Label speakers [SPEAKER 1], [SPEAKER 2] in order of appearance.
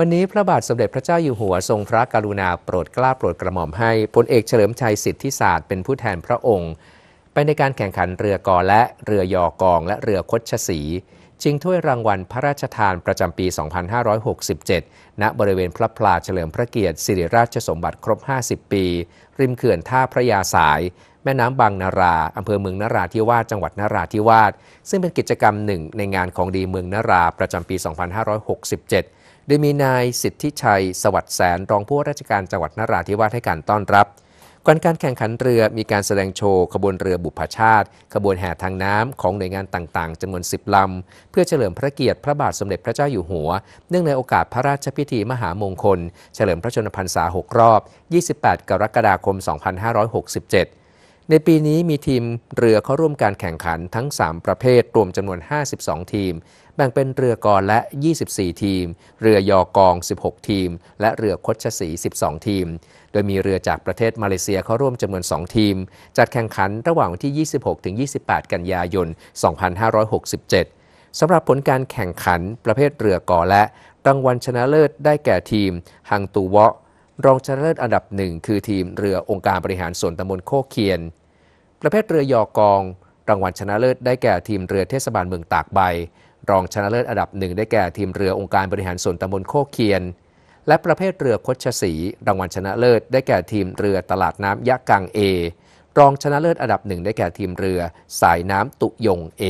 [SPEAKER 1] วันนี้พระบาทสมเด็จพระเจ้าอยู่หัวทรงพระกรุณาโปรดเกล้าโปรดกระหม่อมให้พลเอกเฉลิมชัยสิทธิศาสตร์เป็นผู้แทนพระองค์ไปในการแข่งขันเรือกอและเรือยอกองและเรือคดชสีชิงถ้วยรางวัลพระราชทานประจำปี 2567 ณ บริเวณพระพลาเฉลิมพระเกียรติสิริราชสมบัติครบ 50 ปี ริมเขื่อนท่าพระยาสาย แม่น้ำบางนาราอำเภอเมืองนาราธิวาสจังหวัดนาราธิวาสซึ่งเป็นกิจกรรมหนึ่ง ในงานของดีเมืองนาราประจำปี 2567โดยมีนาย สิทธิชัย สวัสดิ์แสนรองผู้ว่าราชการจังหวัดนราธิวาสให้การต้อนรับก่อนการแข่งขันเรือมีการแสดงโชว์ ขบวนเรือบุพชาติ ขบวนแห่ทางน้ำของหน่วยงานต่าง ๆ จำนวน 10ลำเพื่อเฉลิมพระเกียรติพระบาทสมเด็จพระเจ้าอยู่หัว เนื่องในโอกาสพระราชพิธีมหามงคล เฉลิมพระชนมพรรษา6รอบ 28 กรกฎาคม 2567ในปีนี้มีทีมเรือเข้าร่วมการแข่งขันทั้ง 3 ประเภทรวมจำนวน 52 ทีม แบ่งเป็นเรือกอและ 24 ทีม เรือยอกอง 16 ทีม และเรือคดชสี 12 ทีม โดยมีเรือจากประเทศมาเลเซียเข้าร่วมจำนวน 2 ทีม จัดแข่งขันระหว่างวันที่ 26 28 กันยายน 2567สำหรับผลการแข่งขันประเภทเรือกอและรางวัลชนะเลิศได้แก่ทีมฮังตูวะรองชนะเลิศอันดับหนึ่งคือทีมเรือองค์การบริหารส่วนตำบลโคเคียนประเภทเรือยอกองรางวัลชนะเลิศได้แก่ทีมเรือเทศบาลเมืองตากใบ รองชนะเลิศอันดับหนึ่งได้แก่ทีมเรือองค์การบริหารส่วนตำบลโคกเคียนและประเภทเรือคดชสี รางวัลชนะเลิศได้แก่ทีมเรือตลาดน้ำยะกังเอรองชนะเลิศอันดับหนึ่งได้แก่ทีมเรือสายน้ำตุยงเอ